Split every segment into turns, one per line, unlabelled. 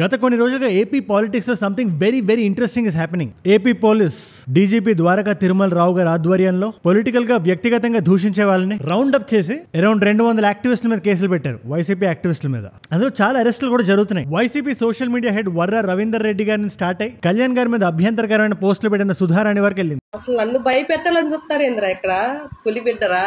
గత కొన్ని రోజులుగా ఏపీ పాలిటిక్స్ లో something very very interesting is happening AP police DGP Dwaraka Tirumala Rao గారి ఆధ్వర్యంలో పొలిటికల్ గా వ్యక్తిగతంగా దూషించే వాళ్ళని రౌండ్ అప్ చేసి అరౌండ్ రెండు వందల యాక్టివిస్టుల మీద కేసులు పెట్టారు వైసీపీ యాక్టివిస్టుల మీద అందులో చాలా అరెస్టులు కూడా జరుగుతున్నాయి YCP social media head Varra Ravinder Reddy గారిని స్టార్ట్ అయ్యి కళ్యాణ్ గారి మీద అభ్యంతరకరమైన పోస్టులు పెట్టిన సుధారాణి వరకు వెళ్ళింది అసలు నన్ను భయపెట్టాలని చెప్తారు ఇక్కడ పులి బిడ్డరా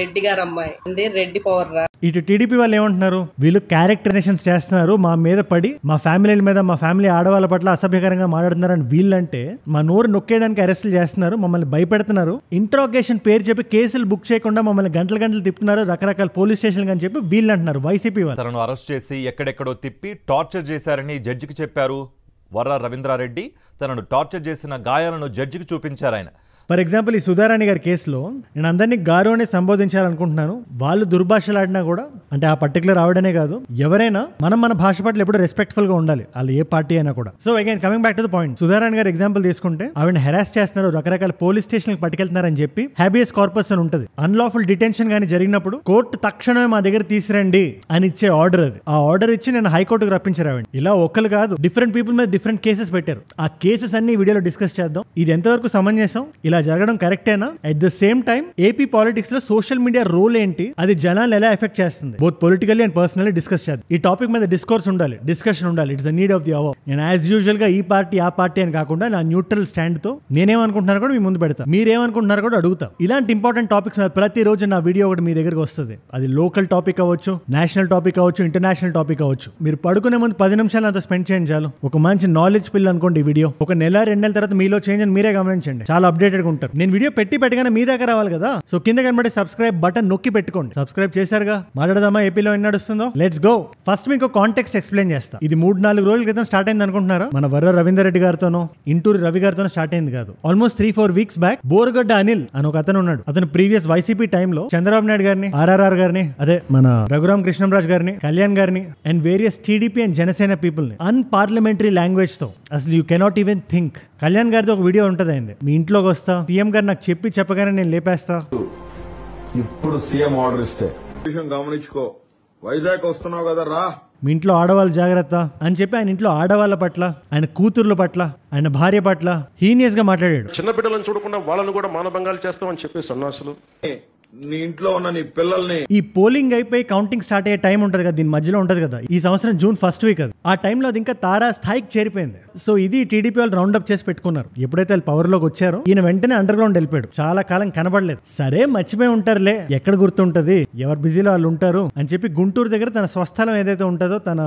రెడ్డి గారు అమ్మాయి అంటే రెడ్డి పవర్ రా ఇటు టీడీపీ వాళ్ళు ఏమంటున్నారు వీళ్ళు క్యారెక్టరైజేషన్స్ చేస్తున్నారు మా మీద పడి మా ఫ్యామిలీ మీద మా ఫ్యామిలీ ఆడవాళ్ళ పట్ల అసభ్యకరంగా మాట్లాడుతున్నారని వీళ్ళంటే మా నోరు నొక్కేయడానికి అరెస్టులు చేస్తున్నారు మమ్మల్ని భయపెడుతున్నారు ఇంట్రాగేషన్ పేరు చెప్పి కేసులు బుక్ చేయకుండా మమ్మల్ని గంటల గంటలు తిప్పుతున్నారు రకరకాల పోలీస్ స్టేషన్లు అని చెప్పి వీళ్ళు అంటున్నారు వైసీపీ వాళ్ళు తనను అరెస్ట్ చేసి ఎక్కడెక్కడో తిప్పి టార్చర్ చేశారని జడ్జికి చెప్పారు వర్ర రవీంద్రారెడ్డి తనను టార్చర్ చేసిన గాయాలను జడ్జికి చూపించారు ఆయన ఫర్ ఎగ్జాంపుల్ ఈ సుధారాణి గారి కేసులో నేను అందరినీ గారు అనే సంబోధించాలనుకుంటున్నాను వాళ్ళు దుర్భాషలాడినా కూడా అంటే ఆ పర్టికులర్ ఆవిడనే కాదు ఎవరైనా మనం మన భాష పట్ల ఎప్పుడు రెస్పెక్ట్ఫుల్ గా ఉండాలి వాళ్ళు ఏ పార్టీ అయినా కూడా so again coming back to the point Sudharani గారు ఎగ్జాంపుల్ తీసుకుంటే ఆవిడ హెరాస్ చేస్తున్నారు రకరకాల పోలీస్ స్టేషన్కి పట్టుకెళ్తున్నారని చెప్పి హ్యాబియస్ కార్పస్ అని ఉంటుంది అన్లాఫుల్ డిటెన్షన్ కానీ జరిగినప్పుడు కోర్టు తక్షణమే మా దగ్గర తీసిరండి అని ఇచ్చే ఆర్డర్ అది ఆ ఆర్డర్ ఇచ్చి నేను హైకోర్టుకు రప్పించారు ఆవిడ ఇలా ఒక్కరు కాదు డిఫరెంట్ పీపుల్ మీద డిఫరెంట్ కేసెస్ పెట్టారు ఆ కేసెస్ అన్ని వీడియోలో డిస్కస్ చేద్దాం ఇది ఎంతవరకు సమంజసం ఇలా ఇలా జరగడం కరెక్టేనా at the same time AP politics లో సోషల్ మీడియా రోల్ ఏంటి అది జనాలు ఎలా ఎఫెక్ట్ చేస్తుంది both politically and personally discuss చేద్దాం ఈ టాపిక్ మీద డిస్కోర్స్ ఉండాలి డిస్కషన్ ఉండాలి it's need of the hour నేను యాజ్ యూజువల్ గా ఈ పార్టీ ఆ పార్టీ అని కాకుండా నా న్యూట్రల్ స్టాండ్ తో నేనేమనుకుంటున్నాను కూడా మీ ముందు పెడతా మీరేమనుకుంటున్నారు కూడా అడుగుతా ఇలాంటి ఇంపార్టెంట్ టాపిక్స్ ప్రతిరోజు నా వీడియో ఒకటి మీ దగ్గరకు వస్తుంది అది లోకల్ టాపిక్ అవ్వచ్చు నేషనల్ టాపిక్ అవ్వచ్చు ఇంటర్నేషనల్ టాపిక్ అవ్వచ్చు మీరు పడుకునే ముందు పది నిమిషాలు అంత స్పెండ్ చేయండి చాలు ఒక మంచి నాలెడ్జ్ పిల్ అనుకోండి ఈ వీడియో ఒక నెల రెండు నెలల తర్వాత మీలో చేంజ్ అని మీరే గమనించండి చాలా అప్డేటెడ్ ఉంటారు నేను వీడియో పెట్టి పెట్టగానే మీ దగ్గర రావాలి కదా సో కింద కనబడి సబ్స్క్రైబ్ బటన్ నొక్కి పెట్టుకోండి సబ్స్క్రైబ్ చేశారుగా మాట్లాడదామా ఏపీలో ఏం నడుస్తుందో లెట్స్ గో ఫస్ట్ మీకు కాంటెక్స్ట్ ఎక్స్ప్లెయిన్ చేస్తా ఇది మూడు నాలుగు రోజుల క్రితం స్టార్ట్ అయింది అనుకుంటున్నారా మన వర్ర రవీందర్ రెడ్డి గారితోనో ఇంటూరు రవి గారితోనో స్టార్ట్ అయింది కాదు almost three four weeks back Borugadda Anil అని ఒక అతను ఉన్నాడు అతను ప్రీవియస్ వైసీపీ టైంలో చంద్రబాబు నాయుడు గారిని ఆర్ఆర్ఆర్ గారిని అదే మన రఘురామ్ కృష్ణంరాజ్ గారిని కళ్యాణ్ గారిని and various TDP and Janasena పీపుల్ని పార్లమెంటరీ లాంగ్వేజ్ తో అసలు you cannot even think Kalyan గారిది ఒక వీడియో ఉంటుంది అయింది మీ ఇంట్లోకి వస్తా సీఎం గారు నాకు చెప్పి చెప్పగానే నేను లేపేస్తా ఇప్పుడు సీఎం ఆర్డర్ ఇస్తే విషయం గమనించుకో వైజాగ్ వస్తున్నావు కదా రా మీ ఇంట్లో ఆడవాళ్ళు జాగ్రత్త అని చెప్పి ఆయన ఇంట్లో ఆడవాళ్ళ పట్ల ఆయన కూతుర్ల పట్ల ఆయన భార్య పట్ల హీనియస్ గా మాట్లాడాడు చిన్న బిడ్డలను చూడకుండా వాళ్ళను కూడా మానభంగాలు చేస్తామని చెప్పి అసలు నీ ఇంట్లో ఉన్న నీ పిల్లల్ని ఈ పోలింగ్ అయిపోయి కౌంటింగ్ స్టార్ట్ అయ్యే టైం ఉంటుంది కదా దీని మధ్యలో ఉంటుంది కదా ఈ సంవత్సరం జూన్ ఫస్ట్ వీక్ అది ఆ టైంలో అది ఇంకా తారా స్థాయికి చేరిపోయింది సో ఇది టీడీపీ వాళ్ళు రౌండప్ చేసి పెట్టుకున్నారు ఎప్పుడైతే వాళ్ళు పవర్ లోకి వచ్చారో ఈయన వెంటనే అండర్ గ్రౌండ్ వెళ్ళిపోయాడు చాలా కాలం కనబడలేదు సరే మర్చిపోయి ఉంటారులే ఎక్కడ గుర్తుంటది ఎవరు బిజీలో వాళ్ళు ఉంటారు అని చెప్పి గుంటూరు దగ్గర తన స్వస్థలం ఏదైతే ఉంటుందో తన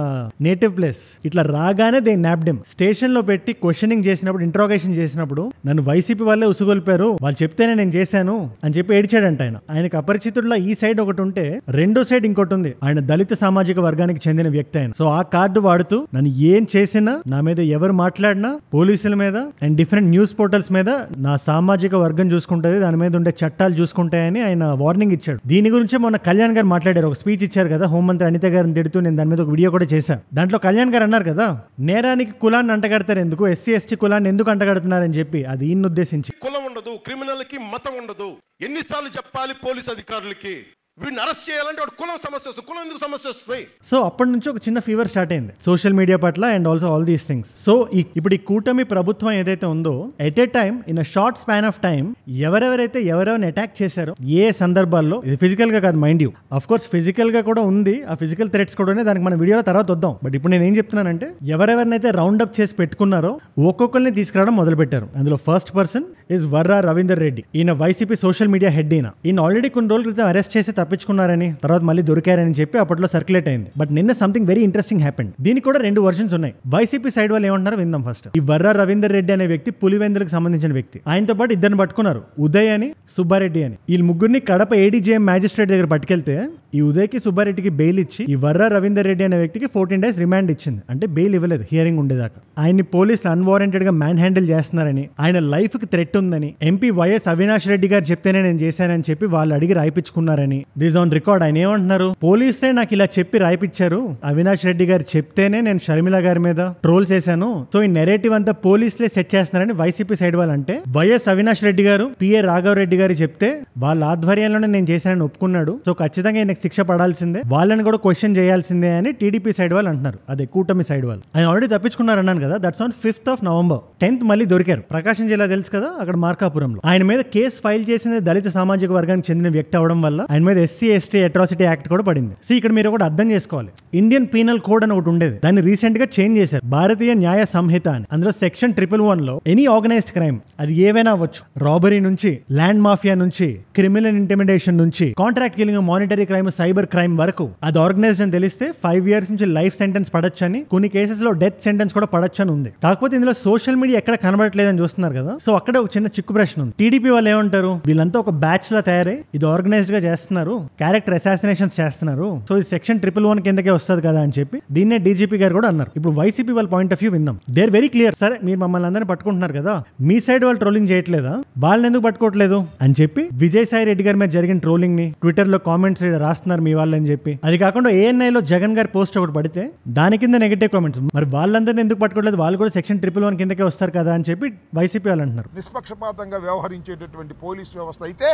నేటివ్ ప్లేస్ ఇట్లా రాగానే దే నాప్డెమ్ స్టేషన్ లో పెట్టి క్వశ్చనింగ్ చేసినప్పుడు ఇంట్రోగేషన్ చేసినప్పుడు నన్ను వైసీపీ వాళ్ళే ఉసుగొల్పారు వాళ్ళు చెప్తేనే నేను చేశాను అని చెప్పి ఏడిచాడంట ఆయన ఆయనకు అపరిచితుల్లో ఈ సైడ్ ఒకటి ఉంటే రెండో సైడ్ ఇంకోటి ఉంది ఆయన దళిత సామాజిక వర్గానికి చెందిన వ్యక్తి ఆయన సో ఆ కార్డు వాడుతూ నన్ను ఏం చేసినా నా మీద ఎవరు మాట్లాడినా పోలీసుల మీద అండ్ డిఫరెంట్ న్యూస్ పోర్టల్స్ మీద నా సామాజిక వర్గం చూసుకుంటుంది దాని మీద ఉండే చట్టాలు చూసుకుంటాయని ఆయన వార్నింగ్ ఇచ్చాడు దీని గురించి మొన్న కళ్యాణ్ గారు మాట్లాడారు ఒక స్పీచ్ ఇచ్చారు కదా హోంమంత్రి అనిత గారిని తిడుతూ నేను దాని మీద ఒక వీడియో కూడా చేశాను దాంట్లో కళ్యాణ్ గారు అన్నారు కదా నేరానికి కులాన్ని అంటగడతారు ఎందుకు ఎస్సీ ఎస్టీ కులాన్ని ఎందుకు అంటగడుతున్నారని చెప్పి అది ఇన్ని ఉద్దేశించి కులం ఉండదు క్రిమినల్కి మతం ఉండదు ఎన్నిసార్లు చెప్పాలి పోలీస్ అధికారులకి వీడిని అరెస్ట్ చేయాలంటే వాడు కులం సమస్య వస్తుంది కులం ఎందుకు సమస్య వస్తుంది సో అప్పటి నుంచి ఒక చిన్న ఫీవర్ స్టార్ట్ అయింది సోషల్ మీడియా పట్ల and also all these things so ఇప్పుడు ఈ కూటమి ప్రభుత్వం ఏదైతే ఉందో at a time in a short span of time ఎవరెవరైతే ఎవరెవరిని అటాక్ చేశారో ఏ సందర్భాల్లో ఇది ఫిజికల్ గా కాదు mind you of course physical గా కూడా ఉంది ఆ ఫిజికల్ థ్రెట్స్ కూడా దానికి మన వీడియోలో తర్వాత వద్దాం బట్ ఇప్పుడు నేను ఏం చెప్తున్నానంటే ఎవరెవరినైతే రౌండ్ అప్ చేసి పెట్టుకున్నారో ఒక్కొక్కరిని తీసుకురావడం మొదలు పెట్టారు అందులో first person is Varra Ravinder Reddy ఈయన వైసీపీ సోషల్ మీడియా హెడ్ ఈయన ఈయన ఆల్రెడీ కొన్ని రోజుల క్రితం అరెస్ట్ చేసి తప్పించుకున్నారని తర్వాత మళ్ళీ దొరికారని చెప్పి అప్పట్లో సర్క్యులేట్ అయింది బట్ నిన్న సంథింగ్ వెరీ ఇంట్రెస్టింగ్ హ్యాపెండ్ దీనికి కూడా రెండు వర్షన్స్ ఉన్నాయి వైసీపీ సైడ్ వాళ్ళు ఏమంటున్నారు విందాం ఫస్ట్ ఈ వర్రా రవీందర్ రెడ్డి అనే వ్యక్తి పులివెందులకు సంబంధించిన వ్యక్తి ఆయనతో పాటు ఇద్దరిని పట్టుకున్నారు ఉదయ్ అని సుబ్బారెడ్డి అని వీళ్ళు ముగ్గురిని కడప ఏడీజేఎం మ్యాజిస్ట్రేట్ దగ్గర పట్టుకెళ్తే ఈ ఉదయ్కి సుబ్బారెడ్డికి బెయిల్ ఇచ్చి ఈ వర్ర రవీందర్ రెడ్డి అనే వ్యక్తికి ఫోర్టీన్ డేస్ రిమాండ్ ఇచ్చింది అంటే బెయిల్ ఇవ్వలేదు హియరింగ్ ఉండేదాకా ఆయన్ని పోలీసులు అన్వారెంటెడ్ గా మ్యాన్ హ్యాండిల్ చేస్తున్నారని ఆయన లైఫ్ కి థ్రెట్ ఉందని ఎంపీ వైఎస్ అవినాష్ రెడ్డి గారు చెప్తేనే నేను చేశానని చెప్పి వాళ్ళు అడిగి రాయిపించుకున్నారని దిస్ ఆన్ రికార్డ్ ఆయన ఏమంటున్నారు పోలీసులే నాకు ఇలా చెప్పి రాయిపించారు అవినాష్ రెడ్డి గారు చెప్తేనే నేను షర్మిల గారి మీద ట్రోల్ చేశాను సో ఈ నెరేటివ్ అంతా పోలీసులే సెట్ చేస్తున్నారని వైసీపీ సైడ్ వాళ్ళు అంటే వైఎస్ అవినాష్ రెడ్డి గారు పిఏ రాఘవ్ రెడ్డి గారు చెప్తే వాళ్ళ ఆధ్వర్యంలోనే నేను చేశానని ఒప్పుకున్నాడు సో ఖచ్చితంగా శిక్ష పడాల్సిందే వాళ్ళని కూడా క్వశ్చన్ చేయాల్సిందే అని టీడీపీ సైడ్ వాళ్ళు అంటున్నారు అదే కూటమి సైడ్ వాళ్ళు ఆయన ఆల్రెడీ తప్పించుకున్నారు అన్నాను కదా that's on fifth of November tenth మళ్ళీ దొరికారు ప్రకాశం జిల్లా తెలుసు కదా అక్కడ మార్కాపురంలో ఆయన మీద కేసు ఫైల్ చేసిన దళిత సామాజిక వర్గానికి చెందిన వ్యక్తి అవడం వల్ల ఆయన మీద ఎస్సీ ఎస్టీ అట్రాసిటీ యాక్ట్ కూడా పడింది సో ఇక్కడ మీరు కూడా అర్థం చేసుకోవాలి ఇండియన్ పీనల్ కోడ్ అని ఒకటి ఉండేది దాన్ని రీసెంట్ గా చేంజ్ చేశారు భారతీయ న్యాయ సంహిత అని అందులో సెక్షన్ ట్రిపుల్ వన్ లో ఎనీ ఆర్గనైజ్డ్ క్రైమ్ అది ఏవైనా అవ్వచ్చు రాబరీ నుంచి ల్యాండ్ మాఫియా నుంచి క్రిమినల్ ఇంటిమిడేషన్ నుంచి కాంట్రాక్ట్ కిలింగ్ మానిటరీ క్రైమ్ ఏమో సైబర్ క్రైమ్ వరకు అది ఆర్గనైజ్డ్ అని తెలిస్తే ఫైవ్ ఇయర్స్ నుంచి లైఫ్ సెంటెన్స్ పడొచ్చని కొన్ని కేసెస్ లో డెత్ సెంటెన్స్ కూడా అని ఉంది కాకపోతే ఇందులో సోషల్ మీడియా ఎక్కడ కనబడట్లేదు అని చూస్తున్నారు కదా సో అక్కడ ఒక చిన్న చిక్కు ప్రశ్న ఉంది టీడీపీ వాళ్ళు ఏమంటారు వీళ్ళంతా ఒక బ్యాచ్ లా తయారై ఇది ఆర్గనైజ్డ్ గా చేస్తున్నారు క్యారెక్టర్ అసాసినేషన్స్ చేస్తున్నారు సో ఇది సెక్షన్ ట్రిపుల్ వన్ కిందకే వస్తుంది కదా అని చెప్పి దీన్నే డీజీపీ గారు కూడా అన్నారు ఇప్పుడు వైసీపీ వాళ్ళ పాయింట్ ఆఫ్ వ్యూ విందాం దేర్ వెరీ క్లియర్ సరే మీరు మమ్మల్ని అందరినీ పట్టుకుంటున్నారు కదా మీ సైడ్ వాళ్ళు ట్రోలింగ్ చేయట్లేదా వాళ్ళని ఎందుకు పట్టుకోవట్లేదు అని చెప్పి విజయసాయి రెడ్డి గారి మీద జరిగిన ట్రోలింగ్ ని ట్విట్టర్ లో కామెంట్స్ రాస్తారు రాస్తున్నారు మీ వాళ్ళని చెప్పి అది కాకుండా ఏఎన్ఐలో జగన్ గారి పోస్ట్ ఒకటి పడితే దాని కింద నెగిటివ్ కామెంట్స్ మరి వాళ్ళందరినీ ఎందుకు పట్టుకోలేదు వాళ్ళు కూడా సెక్షన్ ట్రిపుల్ వన్ కిందకే వస్తారు కదా అని చెప్పి వైసీపీ వాళ్ళు అంటున్నారు నిష్పక్షపాతంగా వ్యవహరించేటటువంటి పోలీస్ వ్యవస్థ అయితే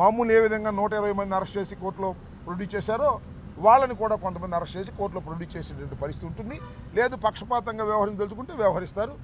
మామూలు ఏ విధంగా నూట ఇరవై మంది అరెస్ట్ చేసి కోర్టులో ప్రొడ్యూస్ చేశారో వాళ్ళని కూడా కొంతమంది అరెస్ట్ చేసి కోర్టులో ప్రొడ్యూస్ చేసేటువంటి పరిస్థితి ఉంటుంది లేదు పక్షపాతంగా వ్యవహరించదలుచుకుంటే వ్యవహరిస్తారు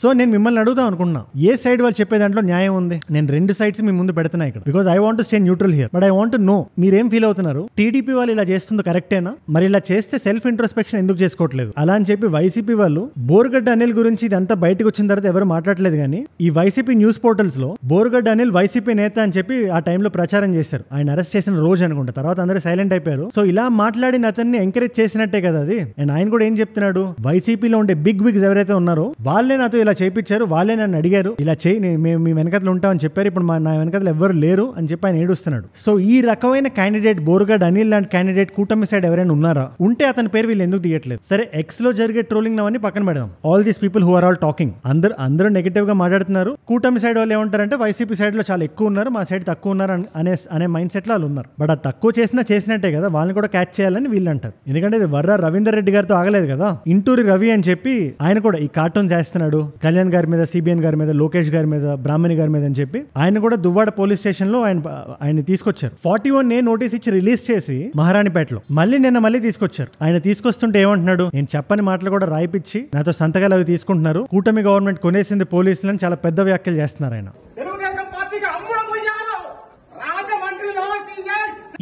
సో నేను మిమ్మల్ని అడుగుదాం అనుకున్నా ఏ సైడ్ వాళ్ళు చెప్పే దాంట్లో న్యాయం ఉంది నేను రెండు సైడ్స్ మీ ముందు పెడుతున్నా ఇక్కడ because I want stay neutral here but I want know మీరేం ఫీల్ అవుతున్నారు టీడీపీ వాళ్ళు ఇలా చేస్తుంది కరెక్టేనా మరి ఇలా చేస్తే సెల్ఫ్ ఇంట్రోస్పెక్షన్ ఎందుకు చేసుకోవట్లేదు అలా అని చెప్పి వైసీపీ వాళ్ళు బోర్గడ్డ అనిల్ గురించి ఇదంతా బయటకు వచ్చిన తర్వాత ఎవరు మాట్లాడలేదు కానీ ఈ వైసీపీ న్యూస్ పోర్టల్స్ లో బోర్గడ్డ అనిల్ వైసీపీ నేత అని చెప్పి ఆ టైంలో ప్రచారం చేశారు ఆయన అరెస్ట్ చేసిన రోజు అనుకుంటా తర్వాత అందరూ సైలెంట్ అయిపోయారు సో ఇలా మాట్లాడిన అతన్ని ఎంకరేజ్ చేసినట్టే కదా అది అండ్ ఆయన కూడా ఏం చెప్తున్నాడు వైసీపీలో ఉండే బిగ్ బిగ్స్ ఎవరైతే ఉన్నారో వాళ్ళే నాతో ఇలా చేయించారు వాళ్ళే నన్ను అడిగారు ఇలా చేయి మేము మీ ఉంటాం ఉంటామని చెప్పారు ఇప్పుడు మా నా వెనకలు ఎవ్వరు లేరు అని చెప్పి ఆయన ఏడుస్తున్నాడు సో ఈ రకమైన క్యాండిడేట్ బోరుగా అనిల్ లాంటి క్యాండిడేట్ కూటమి సైడ్ ఎవరైనా ఉన్నారా ఉంటే అతని పేరు వీళ్ళు ఎందుకు తీయట్లేదు సరే ఎక్స్ లో జరిగే ట్రోలింగ్ అవన్నీ పక్కన పెడదాం all these people who are all talking అందరు అందరూ నెగిటివ్ గా మాట్లాడుతున్నారు కూటమి సైడ్ వాళ్ళు ఏమంటారంటే వైసీపీ సైడ్ లో చాలా ఎక్కువ ఉన్నారు మా సైడ్ తక్కువ ఉన్నారు అనే అనే మైండ్ సెట్ లో వాళ్ళు ఉన్నారు బట్ ఆ తక్కువ చేసినా చేసినట్టే కదా వాళ్ళని కూడా క్యాచ్ చేయాలని వీళ్ళు అంటారు ఎందుకంటే ఇది వర్ర రవీందర్ రెడ్డి గారితో ఆగలేదు కదా ఇంటూరి రవి అని చెప్పి ఆయన కూడా ఈ కార్టూన్ చేస్తున్నాడు అన్నాడు కళ్యాణ్ గారి మీద సిబిఎన్ గారి మీద లోకేష్ గారి మీద బ్రాహ్మణి గారి మీద అని చెప్పి ఆయన కూడా దువ్వాడ పోలీస్ స్టేషన్ లో ఆయన ఆయన తీసుకొచ్చారు ఫార్టీ వన్ ఏ నోటీస్ ఇచ్చి రిలీజ్ చేసి మహారాణిపేటలో మళ్ళీ నిన్న మళ్ళీ తీసుకొచ్చారు ఆయన తీసుకొస్తుంటే ఏమంటున్నాడు నేను చెప్పని మాటలు కూడా రాయిపించి నాతో సంతకాలు అవి తీసుకుంటున్నారు కూటమి గవర్నమెంట్ కొనేసింది అని చాలా పెద్ద వ్యాఖ్యలు చేస్తున్నారు ఆయన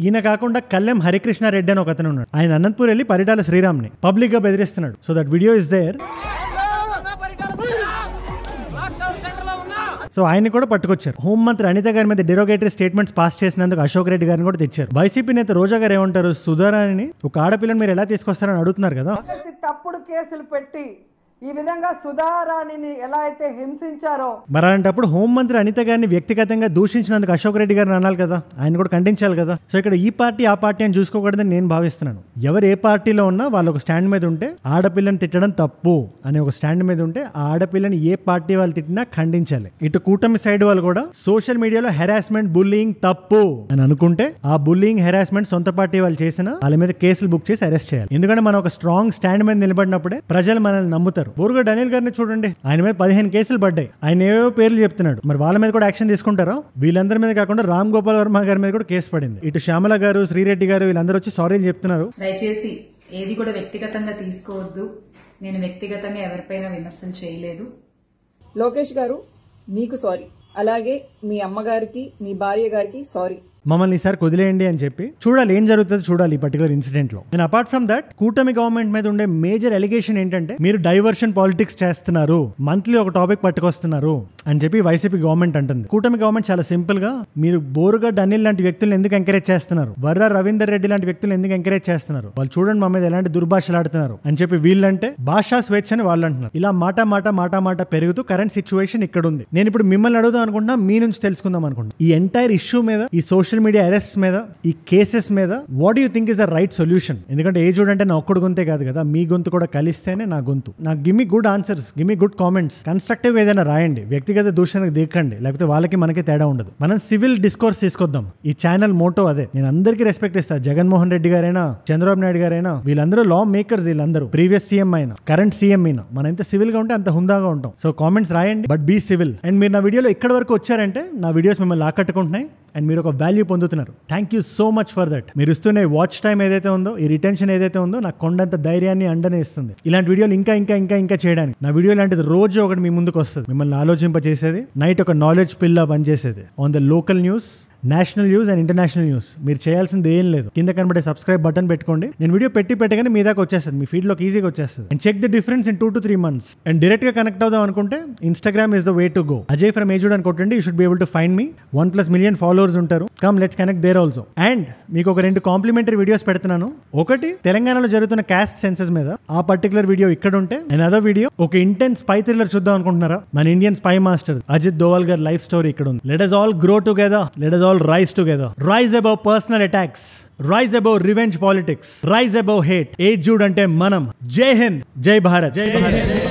ఈయన కాకుండా కల్లెం హరికృష్ణారెడ్డి అని ఒక అతను ఉన్నాడు ఆయన అనంతపూర్ వెళ్ళి పరిటాల శ్రీరామ్ని గా బెదిరిస్తున్నాడు so that video is there so ఆయన కూడా పట్టుకొచ్చారు హోంమంత్రి అనిత గారి మీద డెరోగేటరీ స్టేట్మెంట్స్ పాస్ చేసినందుకు అశోక్ రెడ్డి గారిని కూడా తెచ్చారు వైసీపీ నేత రోజా గారు ఏమంటారు సుధారాని ఒక ఆడపిల్లని మీరు ఎలా తీసుకొస్తారని అడుగుతున్నారు కదా తప్పుడు కేసులు పెట్టి ఈ విధంగా సుధారాణిని ఎలా అయితే హింసించారో మరి అలాంటప్పుడు హోంమంత్రి అనిత గారిని వ్యక్తిగతంగా దూషించినందుకు అశోక్ రెడ్డి గారిని అనాలి కదా ఆయన కూడా ఖండించాలి కదా సో ఇక్కడ ఈ పార్టీ ఆ పార్టీ అని చూసుకోకూడదని నేను భావిస్తున్నాను ఎవరు ఏ పార్టీలో ఉన్నా వాళ్ళు ఒక స్టాండ్ మీద ఉంటే ఆడపిల్లని తిట్టడం తప్పు అనే ఒక స్టాండ్ మీద ఉంటే ఆ ఆడపిల్లని ఏ పార్టీ వాళ్ళు తిట్టినా ఖండించాలి ఇటు కూటమి సైడ్ వాళ్ళు కూడా సోషల్ మీడియాలో హెరాస్మెంట్ బుల్లింగ్ తప్పు అని అనుకుంటే ఆ బుల్లింగ్ హెరాస్మెంట్ సొంత పార్టీ వాళ్ళు చేసిన వాళ్ళ మీద కేసులు బుక్ చేసి అరెస్ట్ చేయాలి ఎందుకంటే మనం ఒక స్ట్రాంగ్ స్టాండ్ మీద నిలబడినప్పుడే ప్రజలు మనల్ని నమ్ముతారు చేశారు బోరుగా డనియల్ గారిని చూడండి ఆయన మీద పదిహేను కేసులు పడ్డాయి ఆయన ఏవేవో పేర్లు చెప్తున్నాడు మరి వాళ్ళ మీద కూడా యాక్షన్ తీసుకుంటారో వీళ్ళందరి మీద కాకుండా రామ్ గోపాల్ వర్మ గారి మీద కూడా కేసు పడింది ఇటు శ్యామల గారు శ్రీరెడ్డి గారు వీళ్ళందరూ వచ్చి సారీలు చెప్తున్నారు దయచేసి ఏది కూడా వ్యక్తిగతంగా తీసుకోవద్దు నేను వ్యక్తిగతంగా ఎవరిపైన విమర్శలు చేయలేదు లోకేష్ గారు మీకు సారీ అలాగే మీ అమ్మగారికి మీ భార్య గారికి సారీ మమ్మల్ని ఈసారి వదిలేయండి అని చెప్పి చూడాలి ఏం జరుగుతుంది చూడాలి ఈ పర్టికులర్ ఇన్సిడెంట్ లో అండ్ అపార్ట్ ఫ్రమ్ దట్ కూటమి గవర్నమెంట్ మీద ఉండే మేజర్ ఎలిగేషన్ ఏంటంటే మీరు డైవర్షన్ పాలిటిక్స్ చేస్తున్నారు మంత్లీ ఒక టాపిక్ పట్టుకొస్తున్నారు అని చెప్పి వైసీపీ గవర్నమెంట్ అంటుంది కూటమి గవర్నమెంట్ చాలా సింపుల్ గా మీరు బోరుగా డనిల్ లాంటి వ్యక్తులను ఎందుకు ఎంకరేజ్ చేస్తున్నారు వర్ర రవీందర్ రెడ్డి లాంటి వ్యక్తులు ఎందుకు ఎంకరేజ్ చేస్తున్నారు వాళ్ళు చూడండి మా మీద ఎలాంటి దుర్భాషలు ఆడుతున్నారు అని చెప్పి వీళ్ళంటే భాషా స్వేచ్ఛ అని వాళ్ళు అంటున్నారు ఇలా మాట మాట మాట మాట పెరుగుతూ కరెంట్ సిచ్యువేషన్ ఇక్కడ ఉంది నేను ఇప్పుడు మిమ్మల్ని అడుగుదాం అనుకుంటున్నా మీ నుంచి తెలుసుకుందాం అనుకుంటున్నా ఈ ఎంటైర్ ఇష్యూ మీద ఈ సోషల్ సోషల్ మీడియా అరెస్ట్ మీద ఈ కేసెస్ మీద what you think is the right solution ఎందుకంటే ఏ చూడంటే నా ఒక్కడు గొంతే కాదు కదా మీ గొంతు కూడా కలిస్తేనే నా గొంతు నాకు give good answers give good comments constructive ఏదైనా రాయండి వ్యక్తిగత దూషణకు దిక్కండి లేకపోతే వాళ్ళకి మనకి తేడా ఉండదు మనం సివిల్ డిస్కోర్స్ తీసుకొద్దాం ఈ ఛానల్ మోటో అదే నేను అందరికీ రెస్పెక్ట్ ఇస్తాను జగన్మోహన్ రెడ్డి గారైనా చంద్రబాబు నాయుడు గారైనా వీళ్ళందరూ లా మేకర్స్ వీళ్ళందరూ ప్రీవియస్ సీఎం అయినా కరెంట్ సీఎం అయినా మనం ఎంత సివిల్ గా ఉంటే అంత హుందాగా ఉంటాం సో కామెంట్స్ రాయండి బట్ బీ సివిల్ అండ్ మీరు నా వీడియోలో ఇక్కడ వరకు వచ్చారంటే నా వీడియోస్ మిమ్మల్ని ఆకట్టుకుంటున్నాయి అండ్ మీరు ఒక వాల్యూ పొందుతున్నారు thank you so much for that మీరు ఇస్తున్న వాచ్ టైం ఏదైతే ఉందో ఈ రిటెన్షన్ ఏదైతే ఉందో నాకు కొండంత ధైర్యాన్ని అండనే ఇస్తుంది ఇలాంటి వీడియోలు ఇంకా ఇంకా ఇంకా ఇంకా చేయడానికి నా వీడియో లాంటిది రోజు ఒకటి మీ ముందుకు వస్తుంది మిమ్మల్ని ఆలోచింపజేసేది చేసేది నైట్ ఒక నాలెడ్జ్ పిల్ల పనిచేసేది on the local news national news and international news మీరు చేయాల్సింది ఏం లేదు కింద కనబడే సబ్స్క్రైబ్ బటన్ పెట్టుకోండి నేను వీడియో పెట్టి పెట్టగానే మీ దాకా వచ్చేస్తుంది మీ ఫీడ్లోకి ఈజీగా వచ్చేస్తుంది and check the difference in two to three months and direct గా కనెక్ట్ అవుదాం అనుకుంటే Instagram is the way to go Ajay from age అని కొట్టండి you should be able to find మీ వన్ ప్లస్ మిలియన్ ఫాలోవర్స్ ఉంటారు come let's connect there also and మీకు ఒక రెండు కాంప్లిమెంటరీ వీడియోస్ పెడుతున్నాను ఒకటి తెలంగాణలో జరుగుతున్న క్యాస్ట్ సెన్సెస్ మీద ఆ పర్టికులర్ వీడియో ఇక్కడ ఉంటే అండ్ అదో వీడియో ఒక ఇంటెన్స్ స్పై థ్రిల్లర్ చూద్దాం అనుకుంటున్నారా మన Indian spy master Ajit Doval గారి లైఫ్ స్టోరీ ఇక్కడ ఉంది let us all grow together let us all rise together. Rise above personal attacks. Rise above revenge politics. Rise above hate. Age Jude అంటే మనం జై హింద్ జై భారత్ జై భారత్